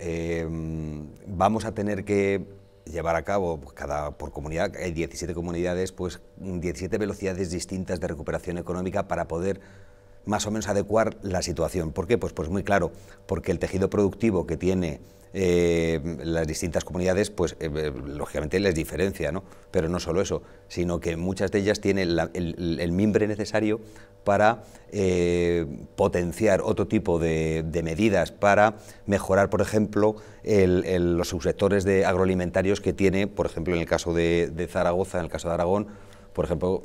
Em, vamos a tener que llevar a cabo pues, cada por comunidad, hay 17 comunidades, pues 17 velocidades distintas de recuperación económica para poder más o menos adecuar la situación. ¿Por qué? Pues, pues muy claro, porque el tejido productivo que tiene eh, las distintas comunidades, pues eh, eh, lógicamente les diferencia, ¿no? Pero no solo eso, sino que muchas de ellas tienen el, mimbre necesario para potenciar otro tipo de, medidas, para mejorar, por ejemplo, los subsectores de agroalimentarios que tiene, por ejemplo, en el caso de, Zaragoza, en el caso de Aragón, por ejemplo,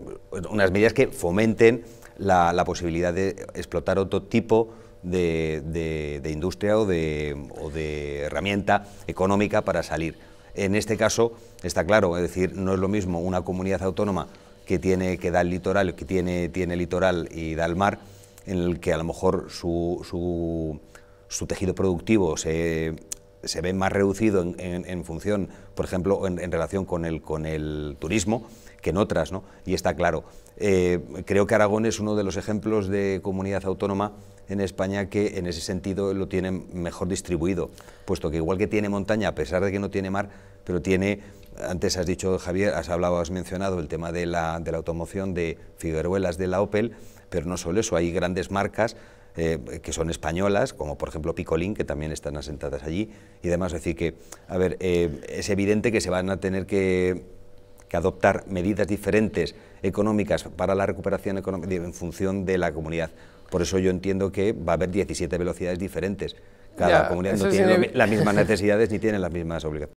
unas medidas que fomenten la, posibilidad de explotar otro tipo de, industria o de, herramienta económica para salir. En este caso está claro, es decir, no es lo mismo una comunidad autónoma que tiene que dar el litoral, que tiene, tiene litoral y da el mar, en el que a lo mejor su, su, su tejido productivo se se ve más reducido en, función, por ejemplo, en, relación con el, con el turismo que en otras, ¿no? Y está claro. Eh, creo que Aragón es uno de los ejemplos de comunidad autónoma en España que en ese sentido lo tiene mejor distribuido, puesto que igual que tiene montaña, a pesar de que no tiene mar, pero tiene, antes has dicho Javier, has hablado, has mencionado el tema de la, de la automoción de Figueruelas de la Opel, pero no solo eso, hay grandes marcas eh, que son españolas, como por ejemplo Picolín, que también están asentadas allí y demás. Es decir, que, a ver, eh, es evidente que se van a tener que, adoptar medidas diferentes económicas para la recuperación económica en función de la comunidad. Por eso yo entiendo que va a haber 17 velocidades diferentes. Cada comunidad no tiene las mismas necesidades ni tiene las mismas obligaciones.